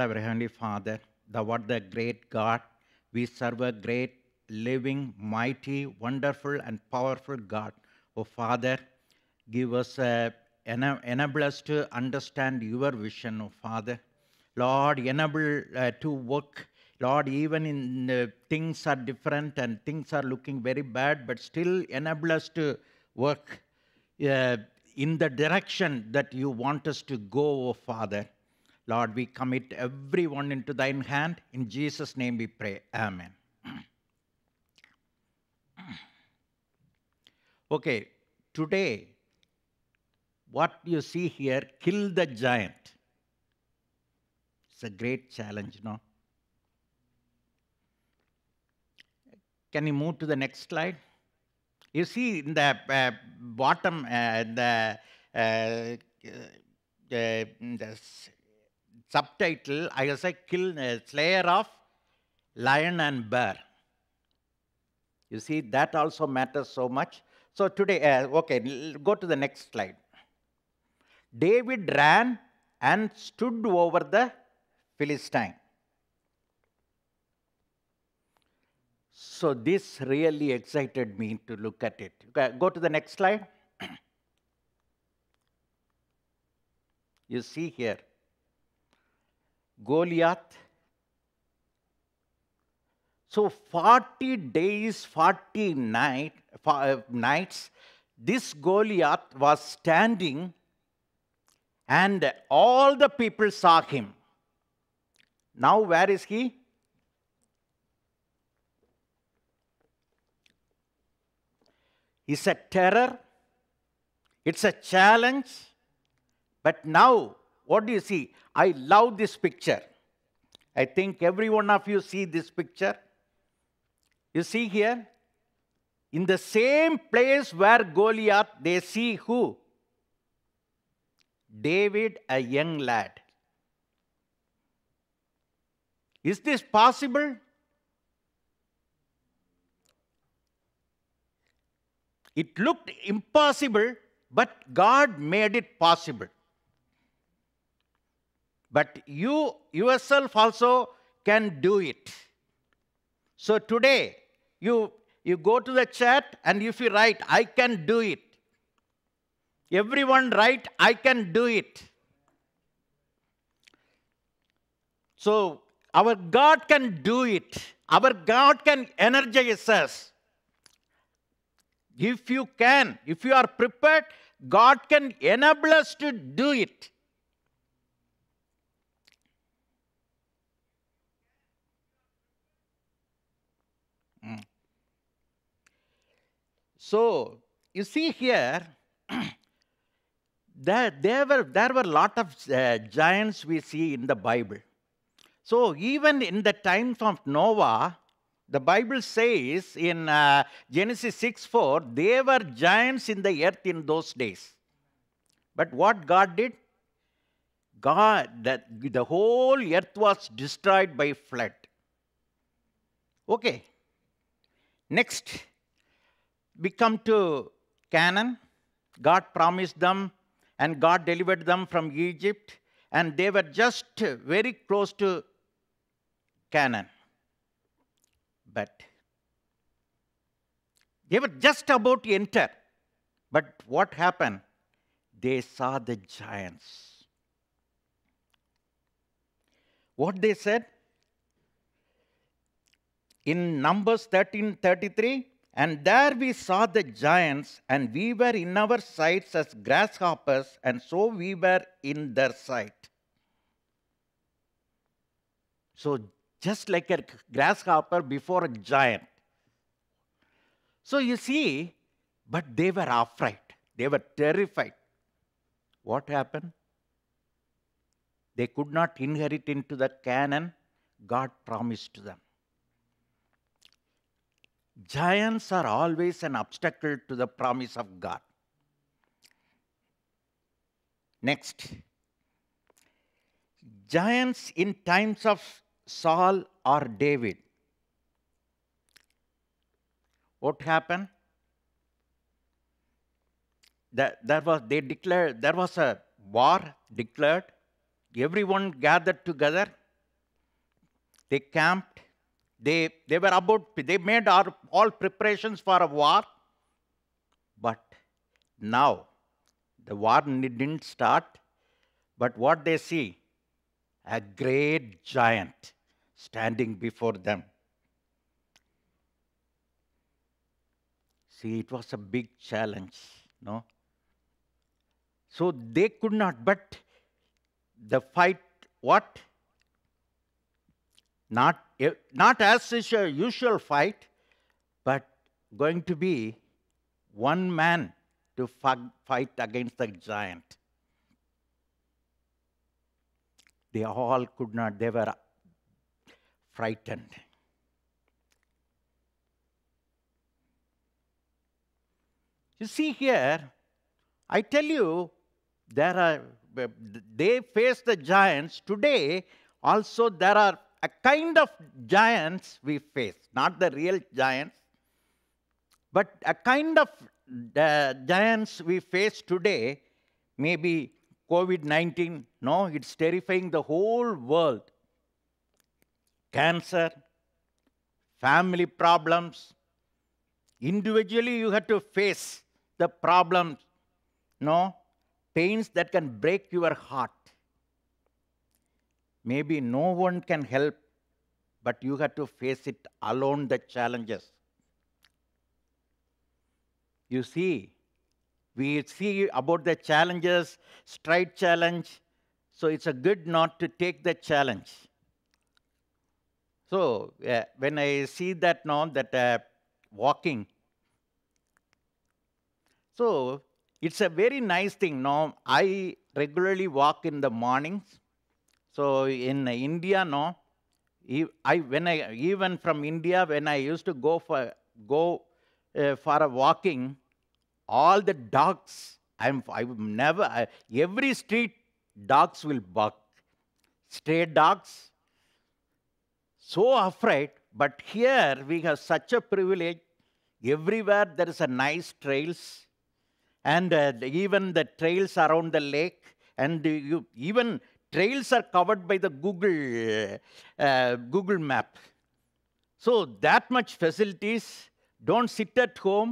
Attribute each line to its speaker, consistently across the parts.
Speaker 1: our Heavenly Father, the what the great God. We serve a great, living, mighty, wonderful, and powerful God. Oh Father, give us a, enable us to understand your vision, oh Father. Lord, enable uh, to work. Lord, even in uh, things are different and things are looking very bad, but still enable us to work uh, in the direction that you want us to go, oh Father. Lord, we commit everyone into thine hand. In Jesus' name we pray. Amen. Okay, today, what you see here, kill the giant. It's a great challenge, no? Can you move to the next slide? You see in the uh, bottom, uh, the, uh, uh the, the subtitle, I will say kill, uh, Slayer of Lion and Bear. You see, that also matters so much. So today, uh, okay, go to the next slide. David ran and stood over the Philistine. So this really excited me to look at it. Okay, Go to the next slide. you see here, Goliath. So 40 days, 40 night, uh, nights, this Goliath was standing and all the people saw him. Now where is he? It's a terror. It's a challenge. But now what do you see? I love this picture. I think every one of you see this picture. You see here? In the same place where Goliath, they see who? David, a young lad. Is this possible? It looked impossible, but God made it possible but you yourself also can do it. So today, you, you go to the chat and if you write, I can do it. Everyone write, I can do it. So our God can do it. Our God can energize us. If you can, if you are prepared, God can enable us to do it. So you see here that there were there were lot of uh, giants we see in the Bible. So even in the times of Noah, the Bible says in uh, Genesis 6 4, there were giants in the earth in those days. But what God did? God, that the whole earth was destroyed by flood. Okay. Next we come to Canaan. God promised them, and God delivered them from Egypt, and they were just very close to Canaan. But they were just about to enter. But what happened? They saw the giants. What they said? In Numbers 13 33, and there we saw the giants, and we were in our sights as grasshoppers, and so we were in their sight. So, just like a grasshopper before a giant. So, you see, but they were afraid, they were terrified. What happened? They could not inherit into the canon God promised to them. Giants are always an obstacle to the promise of God. Next, giants in times of Saul or David. What happened? That, there was, they declared, there was a war declared. Everyone gathered together. They camped. They, they were about, they made our, all preparations for a war. But now, the war didn't start. But what they see, a great giant standing before them. See, it was a big challenge, no? So they could not, but the fight, what? Not not as is your usual fight, but going to be one man to fight against the giant. They all could not, they were frightened. You see here, I tell you, there are, they face the giants. Today, also, there are a kind of giants we face, not the real giants, but a kind of uh, giants we face today, maybe COVID 19, no, it's terrifying the whole world. Cancer, family problems. Individually, you have to face the problems, no, pains that can break your heart. Maybe no one can help, but you have to face it alone, the challenges. You see, we see about the challenges, stride challenge, so it's a good not to take the challenge. So uh, when I see that now, that uh, walking, so it's a very nice thing. Now I regularly walk in the mornings so in India, no. I, when I, even from India, when I used to go for, go, uh, for a walking, all the dogs, I'm, i never, I, every street, dogs will bark. Stray dogs, so afraid. But here we have such a privilege. Everywhere there is a nice trails. And uh, even the trails around the lake. And you, even trails are covered by the Google, uh, Google map. So that much facilities, don't sit at home,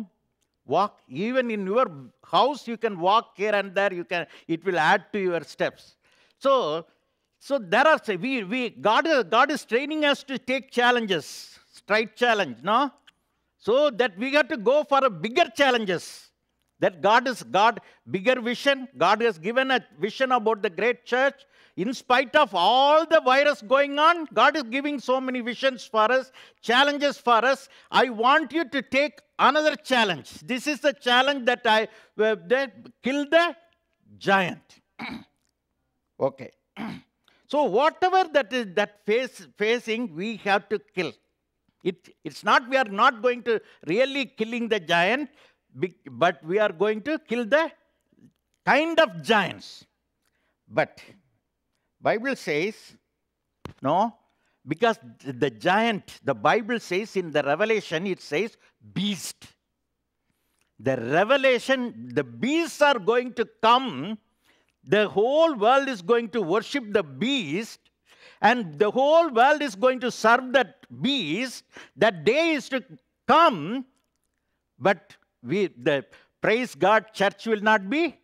Speaker 1: walk, even in your house you can walk here and there, you can, it will add to your steps. So, so there are, we, we, God, God is training us to take challenges, strike challenge, no? So that we have to go for bigger challenges that God is God, bigger vision. God has given a vision about the great church. In spite of all the virus going on, God is giving so many visions for us, challenges for us. I want you to take another challenge. This is the challenge that I uh, that kill the giant. okay. so whatever that is that face facing, we have to kill. It, it's not we are not going to really killing the giant, but we are going to kill the kind of giants. But Bible says, no, because the giant, the Bible says in the Revelation, it says beast. The revelation, the beasts are going to come. The whole world is going to worship the beast. And the whole world is going to serve that beast. That day is to come. But we, the praise God church will not be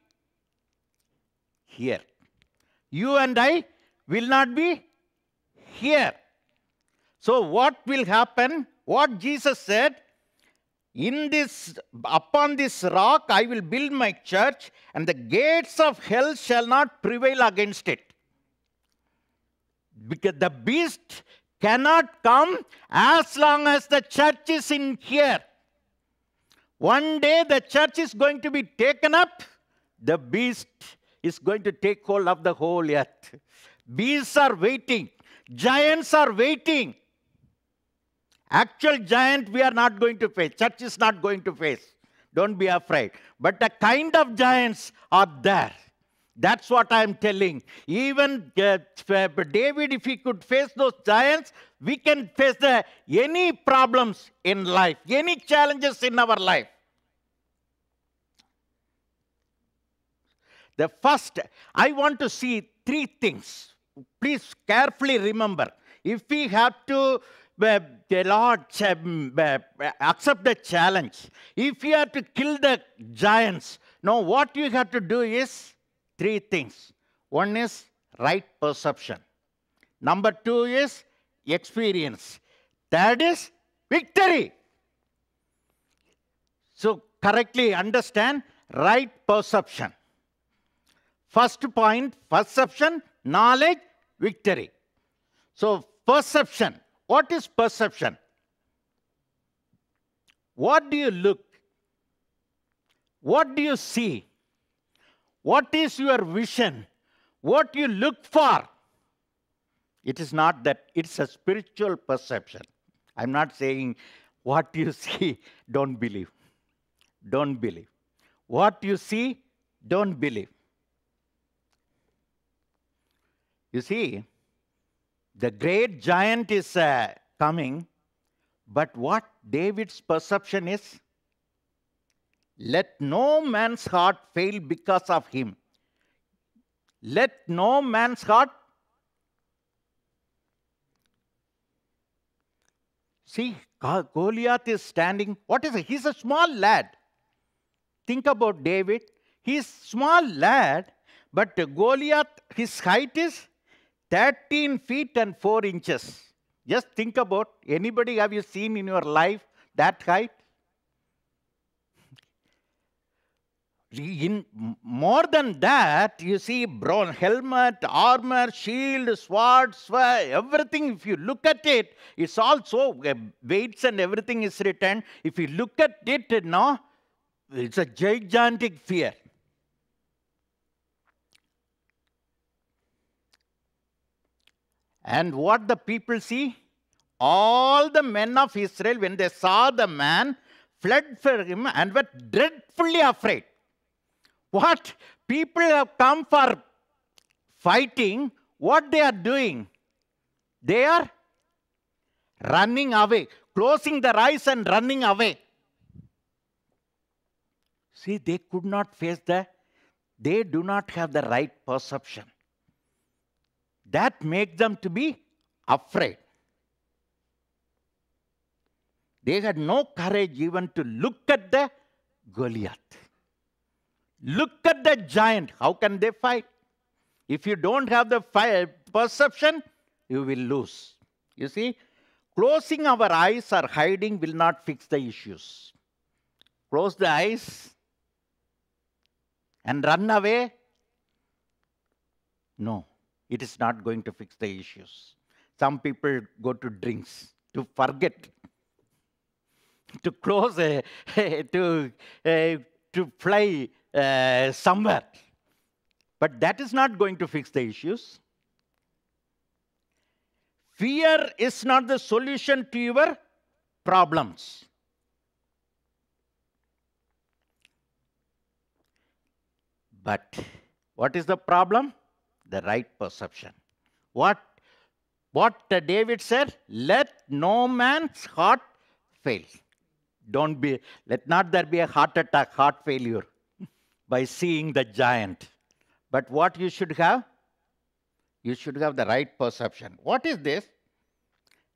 Speaker 1: here. You and I will not be here. So what will happen? What Jesus said, in this, upon this rock I will build my church and the gates of hell shall not prevail against it. Because the beast cannot come as long as the church is in here. One day the church is going to be taken up, the beast is going to take hold of the whole earth. Bees are waiting. Giants are waiting. Actual giant we are not going to face. Church is not going to face. Don't be afraid. But the kind of giants are there. That's what I'm telling. Even uh, uh David, if he could face those giants, we can face the, any problems in life, any challenges in our life. The first, I want to see three things please carefully remember, if we have to uh, the Lord um, uh, accept the challenge, if you have to kill the giants, now what you have to do is three things. One is right perception. Number two is experience. Third is victory. So correctly understand right perception. First point, perception, knowledge, victory. So, perception. What is perception? What do you look? What do you see? What is your vision? What you look for? It is not that, it's a spiritual perception. I'm not saying what you see, don't believe. Don't believe. What you see, don't believe. You see, the great giant is uh, coming, but what David's perception is let no man's heart fail because of him. Let no man's heart. See, Goliath is standing. What is he? He's a small lad. Think about David. He's small lad, but Goliath, his height is 13 feet and 4 inches. Just think about anybody have you seen in your life that height? In, more than that, you see bronze helmet, armor, shield, sword, everything. If you look at it, it's also eh, weights and everything is written. If you look at it, now, it's a gigantic fear. And what the people see? All the men of Israel, when they saw the man, fled for him and were dreadfully afraid. What? People have come for fighting. What they are doing? They are running away, closing their eyes and running away. See, they could not face the, they do not have the right perception that makes them to be afraid. They had no courage even to look at the Goliath. Look at the giant. How can they fight? If you don't have the perception, you will lose. You see, closing our eyes or hiding will not fix the issues. Close the eyes and run away? No it is not going to fix the issues. Some people go to drinks to forget, to close, a, eh, eh, to, a, eh, to fly uh, somewhere. But that is not going to fix the issues. Fear is not the solution to your problems. But what is the problem? the right perception. What, what David said, let no man's heart fail. Don't be, let not there be a heart attack, heart failure by seeing the giant. But what you should have? You should have the right perception. What is this?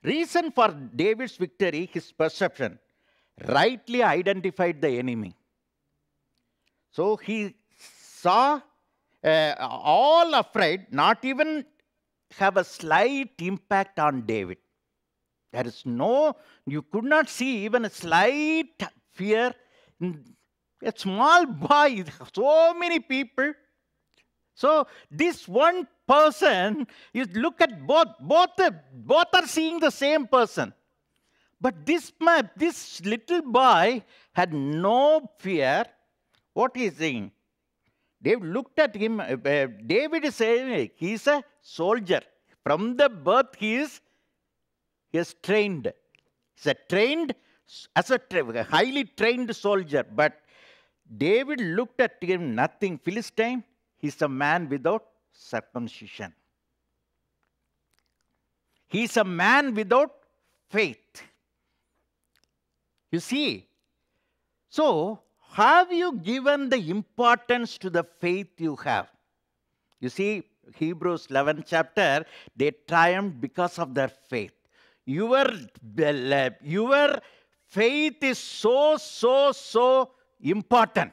Speaker 1: Reason for David's victory, his perception, rightly identified the enemy. So he saw uh, all afraid, not even have a slight impact on David. There is no, you could not see even a slight fear. A small boy, so many people. So this one person, you look at both, both, both are seeing the same person. But this, man, this little boy had no fear. What he saying? David looked at him. Uh, uh David is saying he is a soldier. From the birth, he is, he is trained. He's a trained, as a, tra highly trained soldier. But David looked at him, nothing Philistine. He's a man without circumcision. He's a man without faith. You see, so have you given the importance to the faith you have? You see, Hebrews 11 chapter, they triumphed because of their faith. Your, your faith is so, so, so important.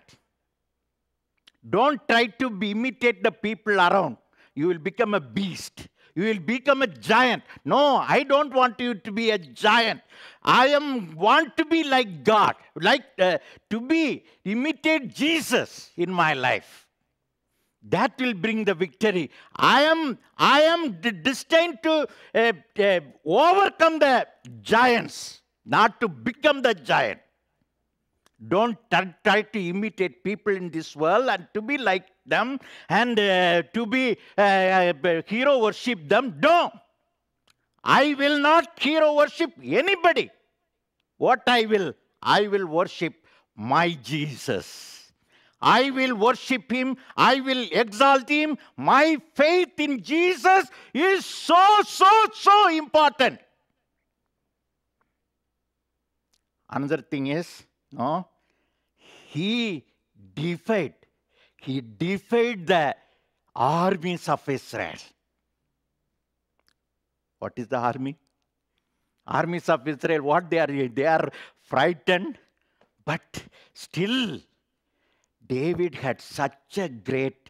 Speaker 1: Don't try to imitate the people around. You will become a beast. You will become a giant. No, I don't want you to be a giant. I am want to be like God, like uh, to be imitate Jesus in my life. That will bring the victory. I am I am destined to uh, uh, overcome the giants, not to become the giant. Don't try to imitate people in this world and to be like them and uh, to be uh, uh, hero worship them. No. I will not hero worship anybody. What I will, I will worship my Jesus. I will worship him. I will exalt him. My faith in Jesus is so, so, so important. Another thing is, no? He defied. He defied the armies of Israel. What is the army? Armies of Israel, what they are? They are frightened, but still, David had such a great,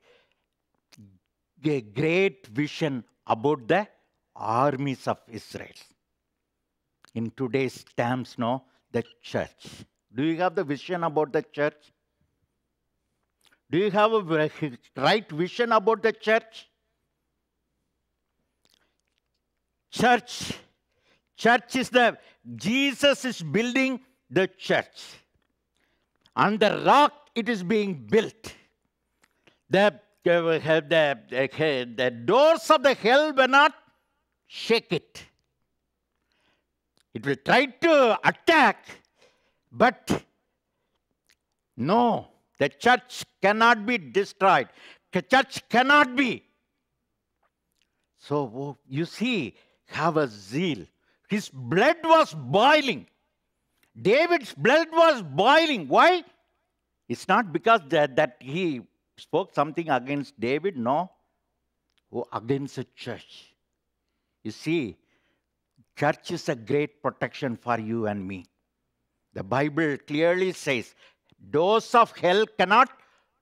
Speaker 1: a great vision about the armies of Israel. In today's terms, no, the church. Do you have the vision about the church? Do you have a right vision about the church? Church. Church is the, Jesus is building the church. On the rock, it is being built. The, the, the, the doors of the hell will not shake it. It will try to attack, but no, the church cannot be destroyed. The church cannot be. So you see, have a zeal. His blood was boiling. David's blood was boiling. Why? It's not because that, that he spoke something against David, no. Oh, against the church. You see, church is a great protection for you and me. The Bible clearly says, doors of hell cannot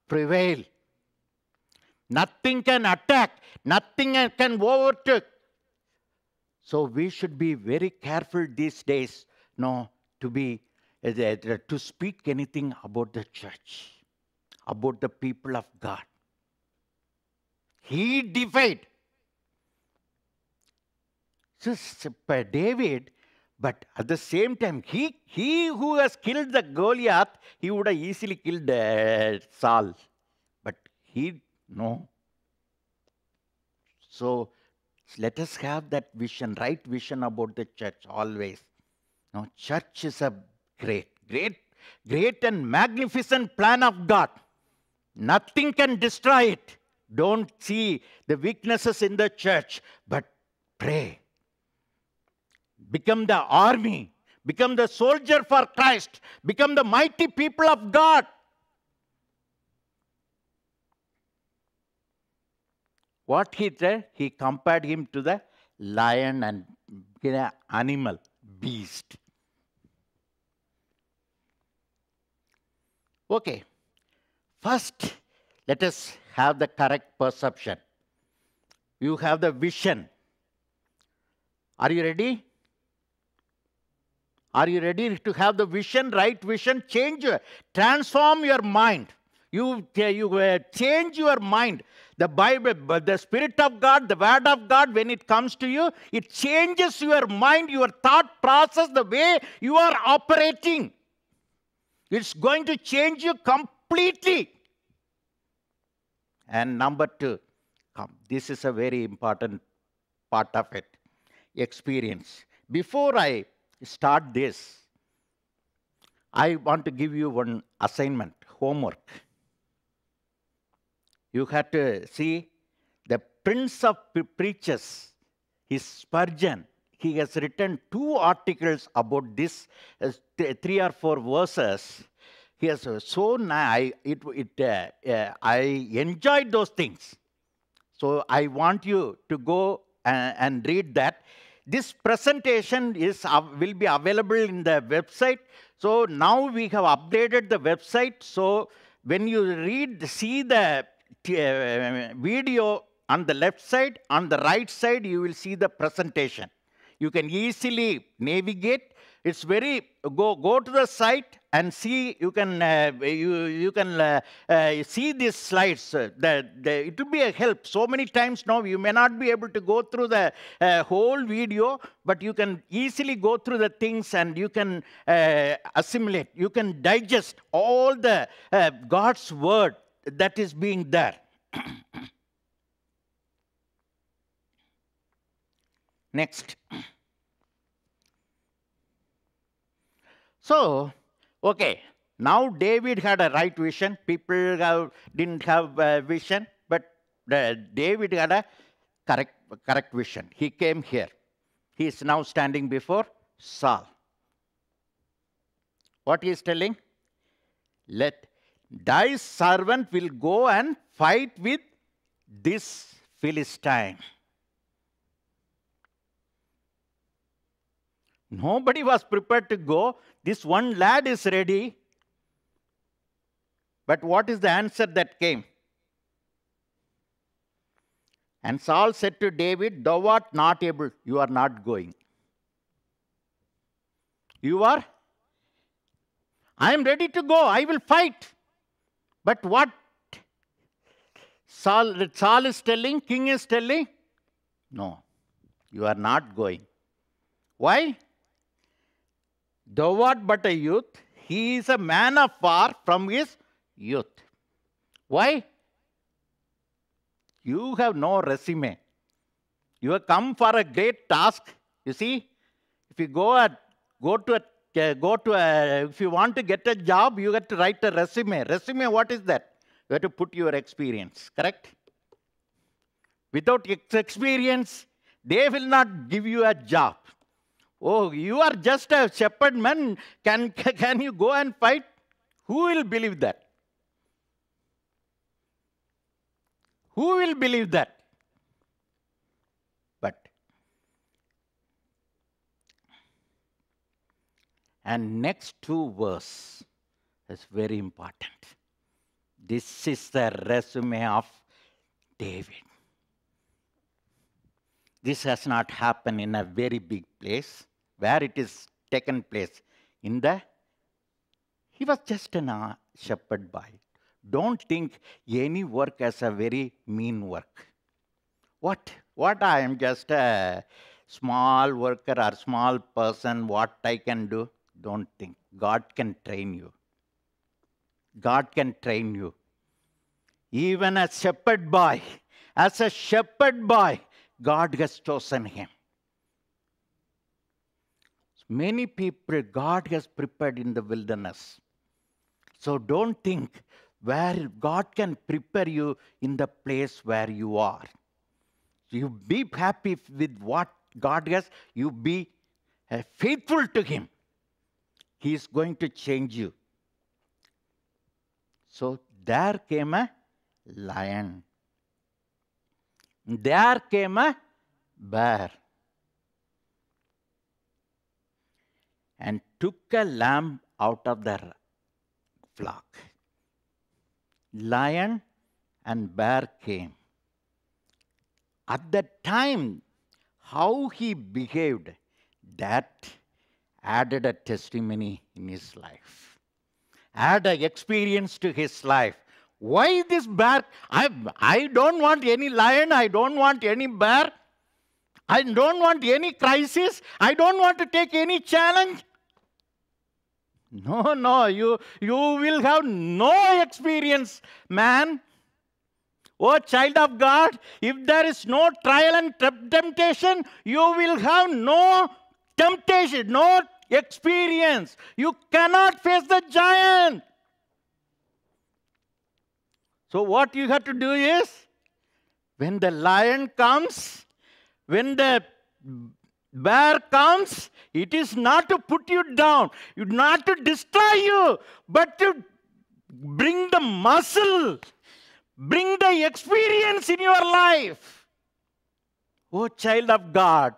Speaker 1: prevail. Nothing can attack. Nothing can overtake. So we should be very careful these days no, to be eh, eh, eh, to speak anything about the church, about the people of God. He defied. by David but at the same time, he, he who has killed the Goliath, he would have easily killed uh, Saul. But he, no. So let us have that vision, right vision about the church always. Now, church is a great, great, great and magnificent plan of God. Nothing can destroy it. Don't see the weaknesses in the church, but pray become the army, become the soldier for Christ, become the mighty people of God. What he said? He compared him to the lion and you know, animal, beast. Okay. First, let us have the correct perception. You have the vision. Are you ready? Are you ready to have the vision, right vision? Change, transform your mind. You, you uh, change your mind. The Bible, the Spirit of God, the Word of God, when it comes to you, it changes your mind, your thought process, the way you are operating. It's going to change you completely. And number two, come. this is a very important part of it experience. Before I start this. I want to give you one assignment, homework. You have to see the Prince of Preachers, his Spurgeon. He has written two articles about this, uh, three or four verses. He has uh, so nice, it, it, uh, uh, I enjoyed those things. So I want you to go and, and read that. This presentation is, uh, will be available in the website. So now we have updated the website. So when you read, see the uh, video on the left side, on the right side, you will see the presentation. You can easily navigate. It's very, go, go to the site and see, you can, uh, you, you can uh, uh, see these slides. Uh, that it will be a help. So many times now, you may not be able to go through the uh, whole video, but you can easily go through the things and you can uh, assimilate. You can digest all the God's word that is being there. Next. So, Okay, now David had a right vision. People have, didn't have a vision, but uh, David had a correct, correct vision. He came here. He is now standing before Saul. What he is telling? Let thy servant will go and fight with this Philistine. Nobody was prepared to go. This one lad is ready. But what is the answer that came? And Saul said to David, Thou art not able, you are not going. You are? I am ready to go, I will fight. But what Saul, Saul is telling, King is telling, No, you are not going. Why? Thou art but a youth. He is a man afar from his youth. Why? You have no resume. You have come for a great task. You see, if you go at go to a uh, go to a if you want to get a job, you have to write a resume. Resume, what is that? You have to put your experience, correct? Without experience, they will not give you a job. Oh, you are just a shepherd man. Can, can you go and fight? Who will believe that? Who will believe that? But, and next two verse is very important. This is the resume of David. This has not happened in a very big place where it is taken place. In the, he was just a uh, shepherd boy. Don't think any work as a very mean work. What? What I am just a small worker or small person, what I can do? Don't think. God can train you. God can train you. Even a shepherd boy, as a shepherd boy, God has chosen him. Many people God has prepared in the wilderness. So don't think where God can prepare you in the place where you are. You be happy with what God has, you be uh, faithful to Him. He is going to change you. So there came a lion. There came a bear. and took a lamb out of their flock. Lion and bear came. At that time, how he behaved, that added a testimony in his life, add an experience to his life. Why this bear? I, I don't want any lion, I don't want any bear, I don't want any crisis, I don't want to take any challenge. No, no, you, you will have no experience, man. Oh, child of God, if there is no trial and temptation, you will have no temptation, no experience. You cannot face the giant. So, what you have to do is when the lion comes, when the where comes? It is not to put you down, not to destroy you, but to bring the muscle, bring the experience in your life. Oh, child of God,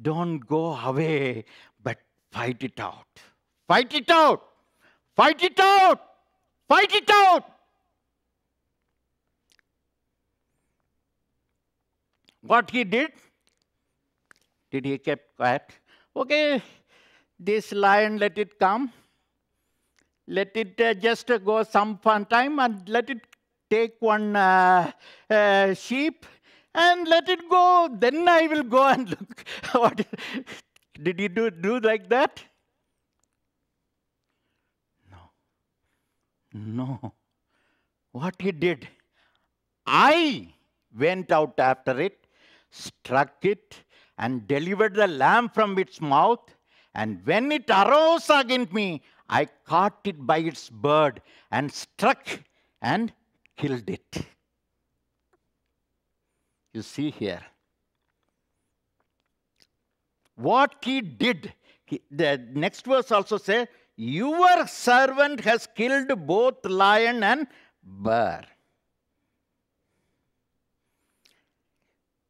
Speaker 1: don't go away, but fight it out. Fight it out. Fight it out. Fight it out. What he did? Did he kept quiet? Okay, this lion, let it come. Let it uh, just uh, go some fun time and let it take one uh, uh, sheep and let it go. Then I will go and look. what did he do, do like that? No. No. What he did, I went out after it, struck it, and delivered the lamb from its mouth. And when it arose against me, I caught it by its bird and struck and killed it. You see here. What he did, he, the next verse also says, Your servant has killed both lion and bear.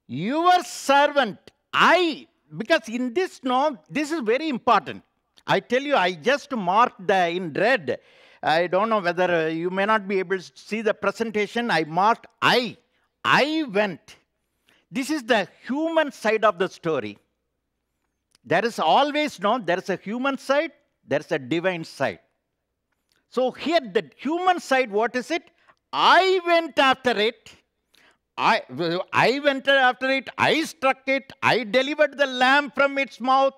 Speaker 1: Your servant I, because in this norm, this is very important. I tell you, I just marked the, in red. I don't know whether uh, you may not be able to see the presentation. I marked I. I went. This is the human side of the story. There is always no, there is a human side, there is a divine side. So here, the human side, what is it? I went after it. I, I went after it, I struck it, I delivered the lamb from its mouth,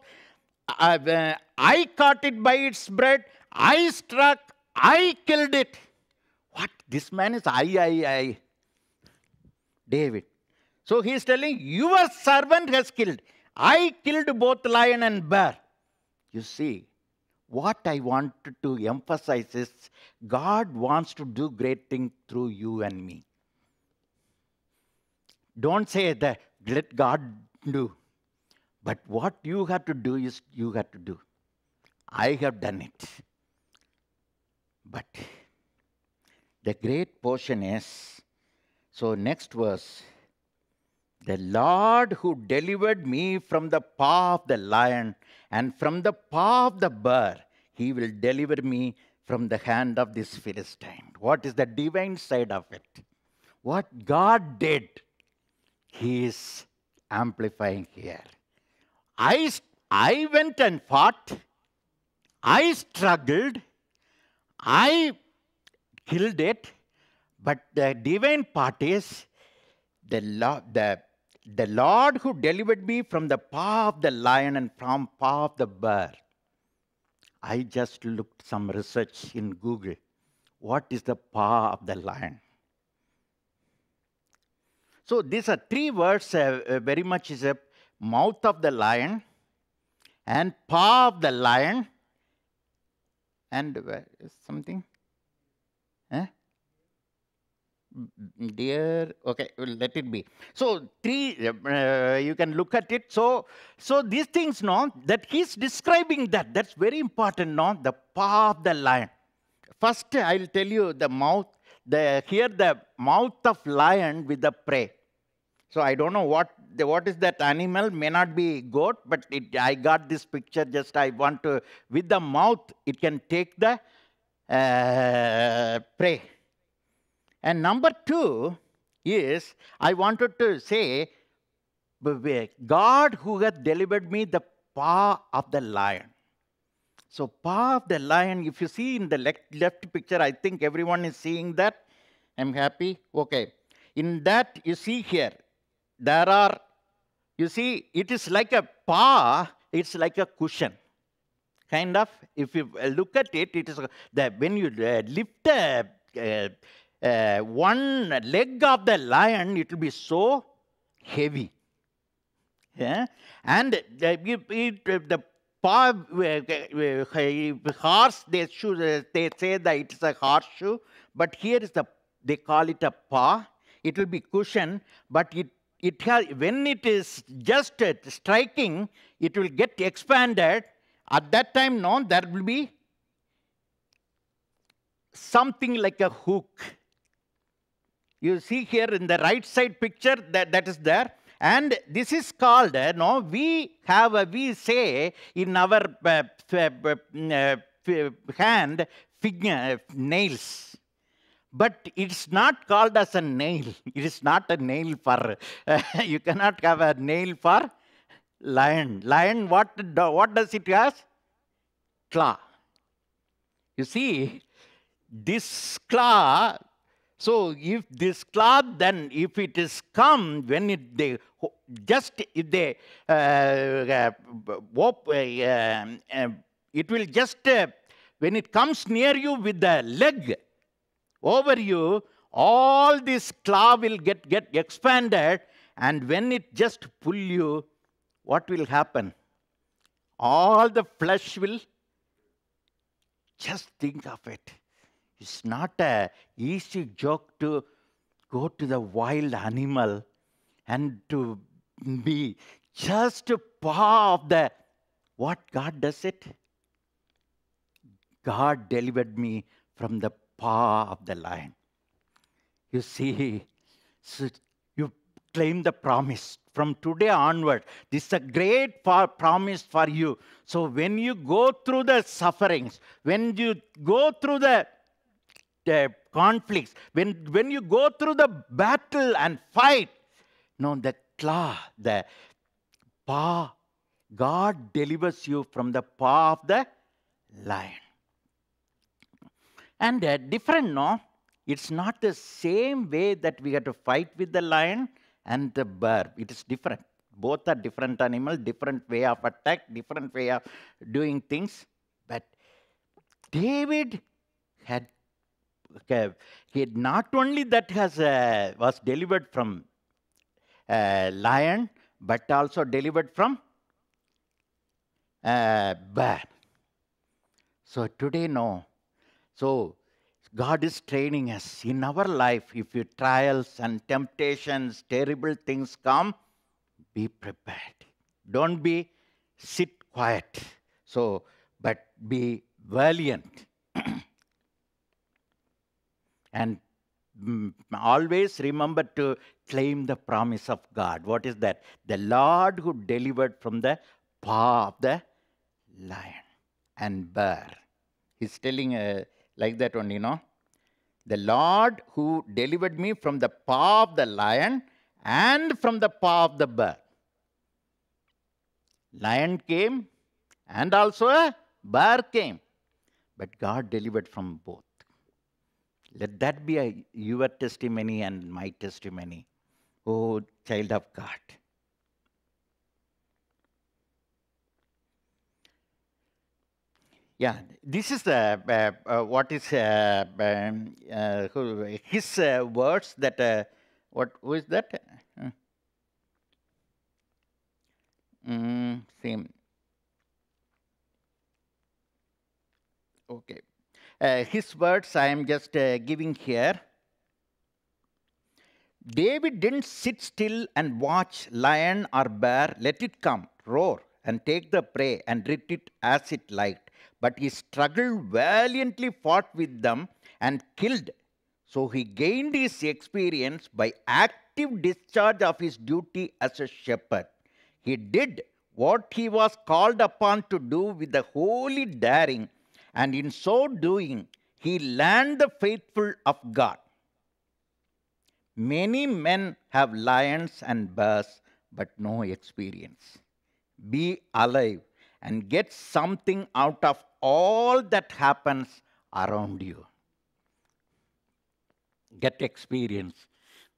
Speaker 1: I, uh, uh, I caught it by its bread, I struck, I killed it. What? This man is I, I, I. David. So he is telling, Your servant has killed. I killed both lion and bear. You see, what I wanted to emphasize is God wants to do great things through you and me. Don't say that, let God do. But what you have to do is you have to do. I have done it. But the great portion is so, next verse the Lord who delivered me from the paw of the lion and from the paw of the bear, he will deliver me from the hand of this Philistine. What is the divine side of it? What God did he is amplifying here. I, I went and fought. I struggled. I killed it. But the divine part is the, the, the Lord who delivered me from the paw of the lion and from paw of the bear. I just looked some research in Google. What is the paw of the lion? So these are three words uh, uh, very much is a mouth of the lion and paw of the lion and uh, something. Huh? Eh? Mm, dear okay let it be so three uh, uh, you can look at it so so these things no that he's describing that that's very important no the paw of the lion first i'll tell you the mouth the, here the mouth of lion with the prey. So I don't know what, the, what is that animal, may not be goat, but it, I got this picture, just I want to, with the mouth, it can take the uh, prey. And number two is, I wanted to say, God who hath delivered me the paw of the lion. So paw of the lion, if you see in the left, left picture, I think everyone is seeing that. I'm happy. Okay. In that, you see here, there are, you see, it is like a paw, it's like a cushion. Kind of, if you uh, look at it, it is uh, that when you uh, lift one leg of the lion, it will be so heavy. Yeah? And the, it, the five uh, uh, uh, horse, they, should, they say that it's a horseshoe, but here is the, they call it a paw. It will be cushion, but it, it when it is just striking, it will get expanded. At that time, no, there will be something like a hook. You see here in the right side picture, that, that is there. And this is called, uh, no, we have, a, uh, we say in our uh, uh, mm, uh hand, figure, nails. But it's not called as a nail. It is not a nail for, you cannot have a nail for lion. Lion, what, what does it has? Claw. You see, this claw so if this cloth then, if it is come, when it, they just if they uh, uh, uh, uh um, it will just uh, when it comes near you with the leg over you, all this claw will get get expanded, and when it just pull you, what will happen? All the flesh will. Just think of it it's not a easy joke to go to the wild animal and to be just a part of the what God does it. God delivered me from the paw of the lion. You see, so you claim the promise from today onward. This is a great promise for you. So when you go through the sufferings, when you go through the uh, conflicts, when, when you go through the battle and fight, no, the claw, the paw, God delivers you from the paw of the lion. And uh, different, no? It's not the same way that we have to fight with the lion and the bear. It is different. Both are different animals, different way of attack, different way of doing things. But David had not only that has, uh, was delivered from uh, lion, but also delivered from uh, bear. So today, no. So God is training us in our life. If your trials and temptations, terrible things come, be prepared. Don't be sit quiet. So, but be valiant. And always remember to claim the promise of God. What is that? The Lord who delivered from the paw of the lion and bear. He's telling uh, like that only, you know. The Lord who delivered me from the paw of the lion and from the paw of the bear. Lion came and also a bear came. But God delivered from both. Let that be a, your testimony and my testimony. Oh, child of God. Yeah, this is the, uh, uh, what is uh, um, uh his uh, words that, uh, what who is that? Mm, same. Okay. Uh, his words I am just uh, giving here. David didn't sit still and watch lion or bear, let it come, roar, and take the prey and treat it as it liked. But he struggled valiantly, fought with them, and killed. So he gained his experience by active discharge of his duty as a shepherd. He did what he was called upon to do with a holy daring and in so doing, he learned the faithful of God. Many men have lions and bears, but no experience. Be alive and get something out of all that happens around you. Get experience.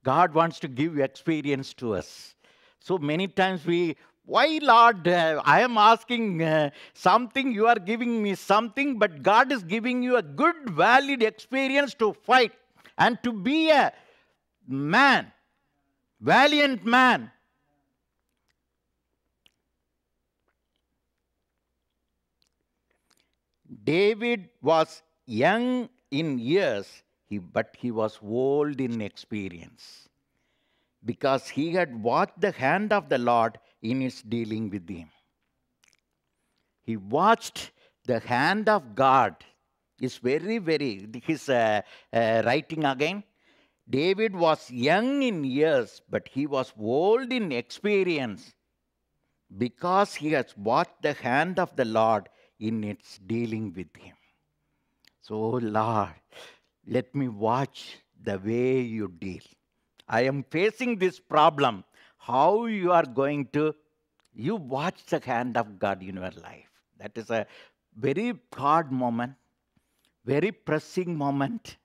Speaker 1: God wants to give experience to us. So many times we why, Lord? Uh, I am asking uh, something, you are giving me something, but God is giving you a good, valid experience to fight and to be a man, valiant man. David was young in years, he, but he was old in experience because he had watched the hand of the Lord in his dealing with him. He watched the hand of God. Is very, very, his uh, uh, writing again. David was young in years, but he was old in experience because he has watched the hand of the Lord in its dealing with him. So, Lord, let me watch the way you deal. I am facing this problem how you are going to, you watch the hand of God in your life. That is a very hard moment, very pressing moment,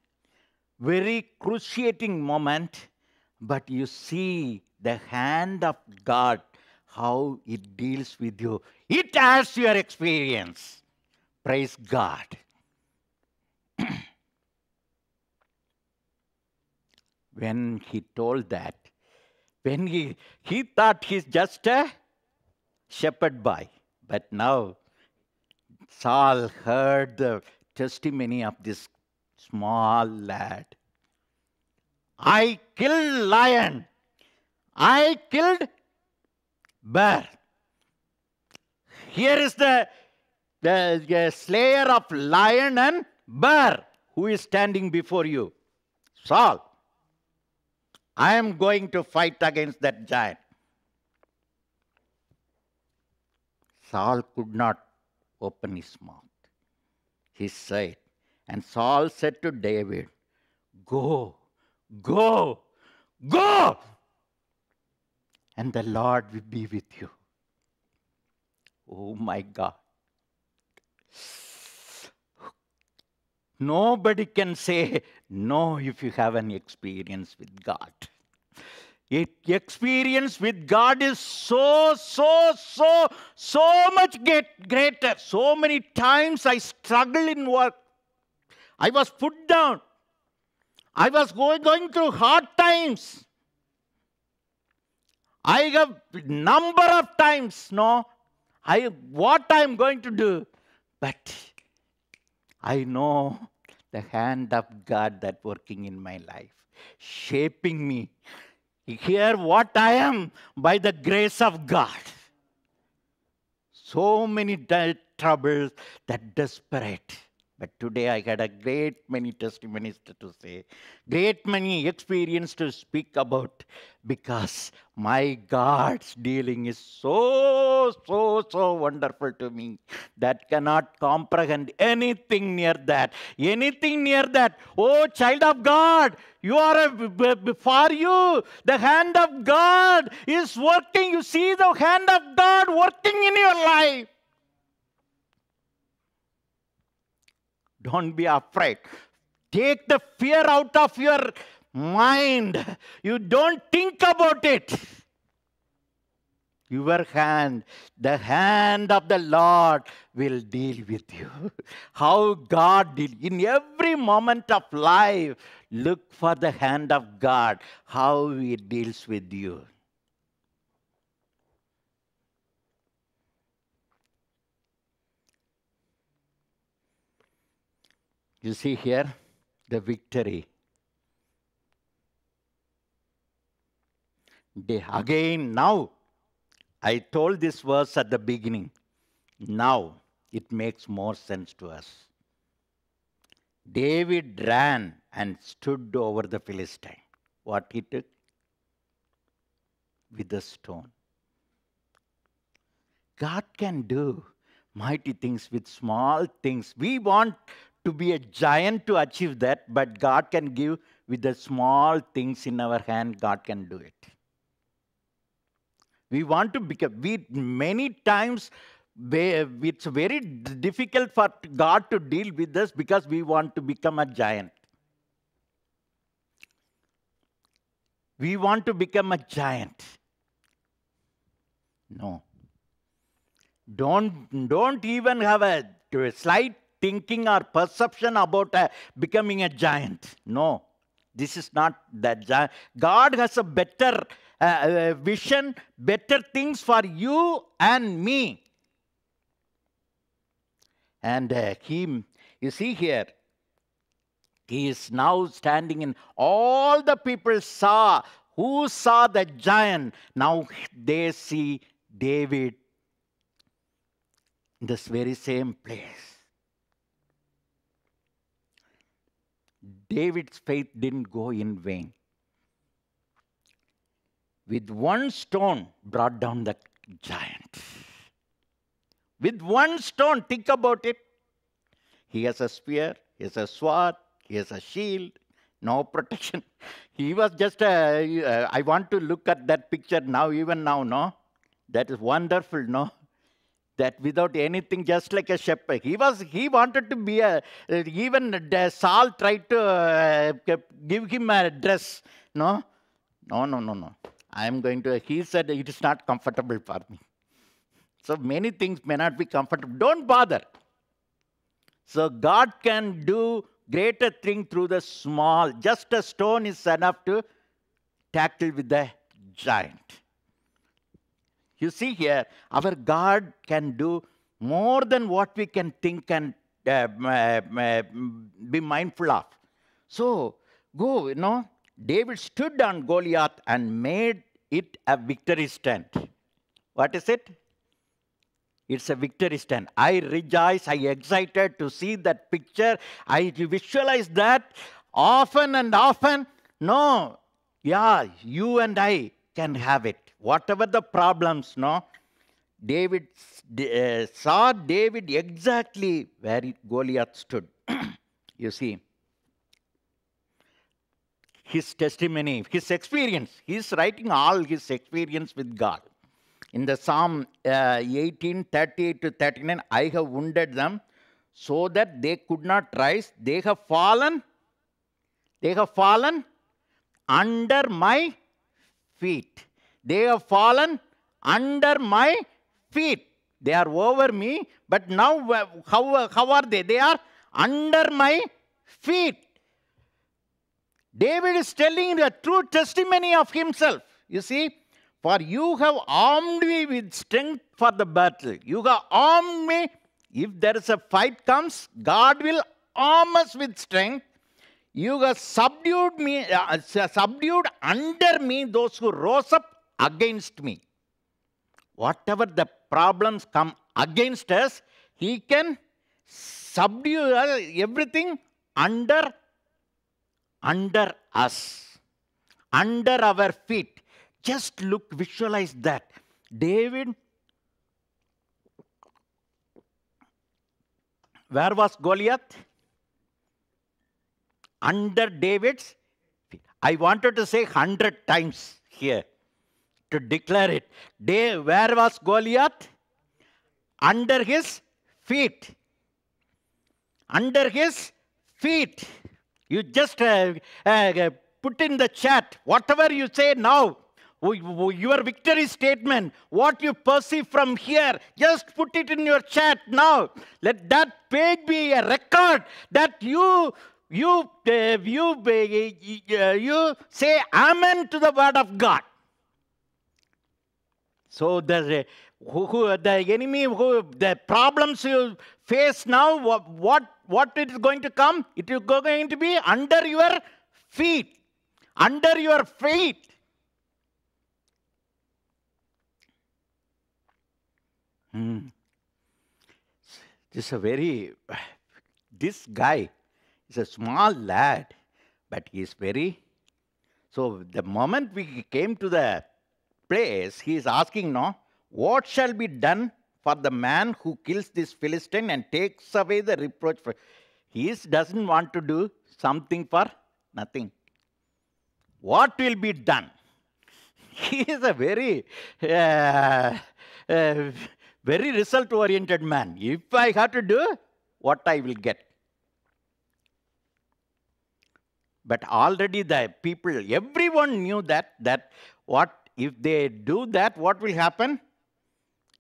Speaker 1: very cruciating moment, but you see the hand of God, how it deals with you. It has your experience. Praise God. when he told that, when he, he thought he's just a shepherd boy. But now Saul heard the testimony of this small lad. I killed lion. I killed bear. Here is the, the, the slayer of lion and bear who is standing before you. Saul. I am going to fight against that giant. Saul could not open his mouth. He said, and Saul said to David, Go, go, go, and the Lord will be with you. Oh my God. Nobody can say know if you have an experience with God. It, experience with God is so, so, so, so much get, greater. So many times I struggled in work. I was put down. I was going, going through hard times. I have number of times, no, I what I'm going to do, but I know the hand of God that working in my life, shaping me. Here what I am by the grace of God. So many troubles that desperate. But today I had a great many testimonies to say, great many experience to speak about, because my God's dealing is so, so, so wonderful to me that cannot comprehend anything near that. Anything near that. Oh, child of God, you are a, for you, the hand of God is working. You see the hand of God working in your life. Don't be afraid. Take the fear out of your mind. You don't think about it. Your hand, the hand of the Lord will deal with you. How God did in every moment of life, look for the hand of God, how He deals with you. You see here the victory. They, again, now, I told this verse at the beginning. Now, it makes more sense to us. David ran and stood over the Philistine. What he took? With a stone. God can do mighty things with small things. We want to be a giant to achieve that, but God can give with the small things in our hand, God can do it. We want to become, we many times, it's very difficult for God to deal with us because we want to become a giant. We want to become a giant. No. Don't, don't even have a, a slight thinking or perception about uh, becoming a giant. No, this is not that giant. God has a better uh, uh, vision, better things for you and me. And uh, he, you see here, he is now standing in. All the people saw, who saw the giant, now they see David in this very same place. David's faith didn't go in vain. With one stone, brought down the giant. With one stone, think about it. He has a spear, he has a sword, he has a shield, no protection. He was just a, uh, I want to look at that picture now, even now, no? That is wonderful, no? that without anything, just like a shepherd. He was, he wanted to be a, even Saul tried to uh, give him a dress. No, no, no, no, no. I am going to, he said, it is not comfortable for me. So many things may not be comfortable. Don't bother. So God can do greater thing through the small. Just a stone is enough to tackle with the giant. You see here, our God can do more than what we can think and uh, uh, uh, be mindful of. So, go, you know, David stood on Goliath and made it a victory stand. What is it? It's a victory stand. I rejoice, I excited to see that picture. I visualize that often and often. No, yeah, you and I can have it whatever the problems, no, David uh, saw David exactly where Goliath stood. you see, his testimony, his experience. He's writing all his experience with God. In the Psalm uh, 18, 38 to 39, I have wounded them so that they could not rise. They have fallen. They have fallen under my feet. They have fallen under my feet. They are over me, but now uh, how, uh, how are they? They are under my feet. David is telling a true testimony of himself. You see, for you have armed me with strength for the battle. You have armed me. If there is a fight comes, God will arm us with strength. You have subdued me, uh, uh subdued under me those who rose up against me. Whatever the problems come against us, he can subdue everything under, under us, under our feet. Just look, visualize that. David, where was Goliath? Under David's feet? I wanted to say 100 times here to declare it. day where was Goliath? Under his feet. Under his feet. You just uh, uh, put in the chat whatever you say now. Your victory statement, what you perceive from here, just put it in your chat now. Let that page be a record that you you uh, you uh, you say amen to the word of God. So the, who, who, the enemy, who, the problems you face now, what, what, what it is going to come? It is going to be under your feet. Under your feet. Hmm. This is a very, this guy is a small lad, but he is very, so the moment we came to the place, he is asking now, what shall be done for the man who kills this Philistine and takes away the reproach? For... He is, doesn't want to do something for nothing. What will be done? He is a very, uh, uh, very result-oriented man. If I have to do, what I will get. But already the people, everyone knew that, that what if they do that, what will happen?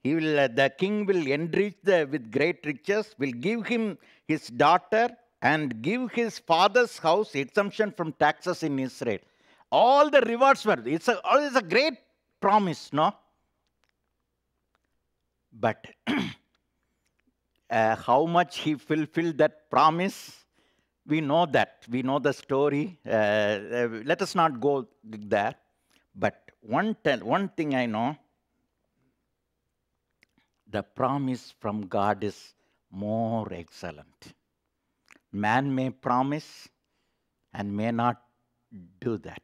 Speaker 1: He will, uh, the king will enrich the, with great riches, will give him his daughter and give his father's house exemption from taxes in Israel. All the rewards were, it's a, it's a great promise, no? But uh, how much he fulfilled that promise, we know that. We know the story. Uh, uh let us not go there. But one, one thing I know the promise from God is more excellent. Man may promise and may not do that.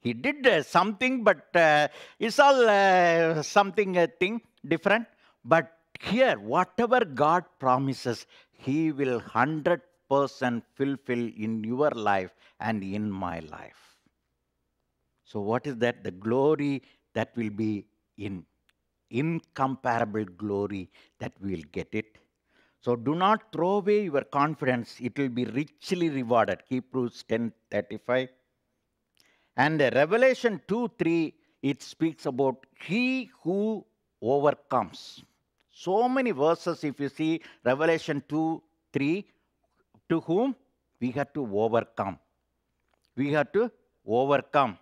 Speaker 1: He did uh, something, but uh, it's all uh, something uh, thing different. But here, whatever God promises, He will 100% fulfill in your life and in my life. So, what is that? The glory that will be in incomparable glory that we will get it. So do not throw away your confidence, it will be richly rewarded. Hebrews 10:35. And Revelation 2:3, it speaks about he who overcomes. So many verses, if you see Revelation 2, 3, to whom we have to overcome. We have to overcome.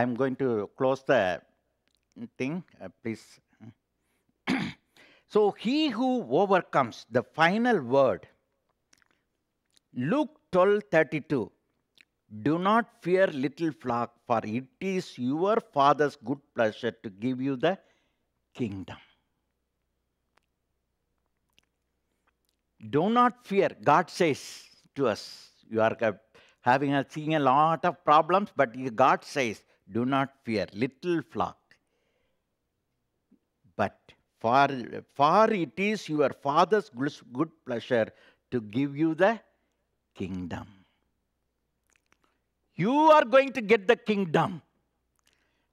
Speaker 1: I'm going to close the thing, uh, please. so he who overcomes, the final word, Luke 12:32. Do not fear, little flock, for it is your Father's good pleasure to give you the kingdom. Do not fear. God says to us, You are uh, having a, seeing a lot of problems, but God says, do not fear, little flock. But far, far it is your Father's good pleasure to give you the kingdom. You are going to get the kingdom.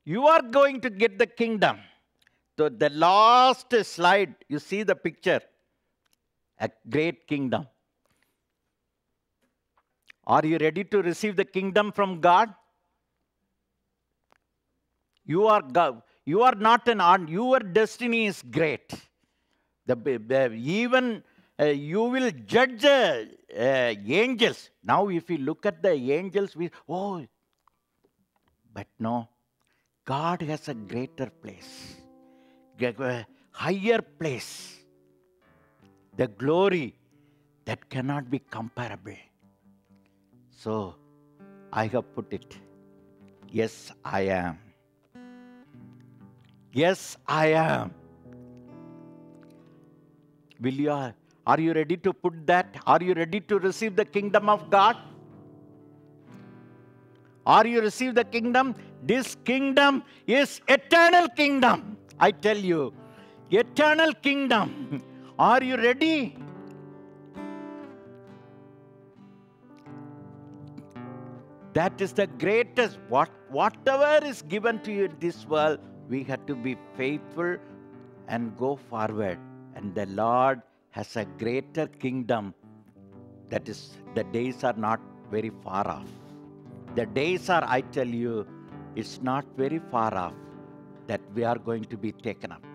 Speaker 1: You are going to get the kingdom. So the last slide, you see the picture. A great kingdom. Are you ready to receive the kingdom from God? You are, you are not an, your destiny is great. The, the, even uh, you will judge uh, uh, angels. Now, if you look at the angels, we, oh, but no, God has a greater place, a higher place, the glory that cannot be comparable. So, I have put it, yes, I am. Yes, I am. Will you are, you ready to put that? Are you ready to receive the kingdom of God? Are you receive the kingdom? This kingdom is eternal kingdom. I tell you, eternal kingdom. Are you ready? That is the greatest. What, whatever is given to you in this world we have to be faithful and go forward. And the Lord has a greater kingdom. That is, the days are not very far off. The days are, I tell you, it's not very far off that we are going to be taken up.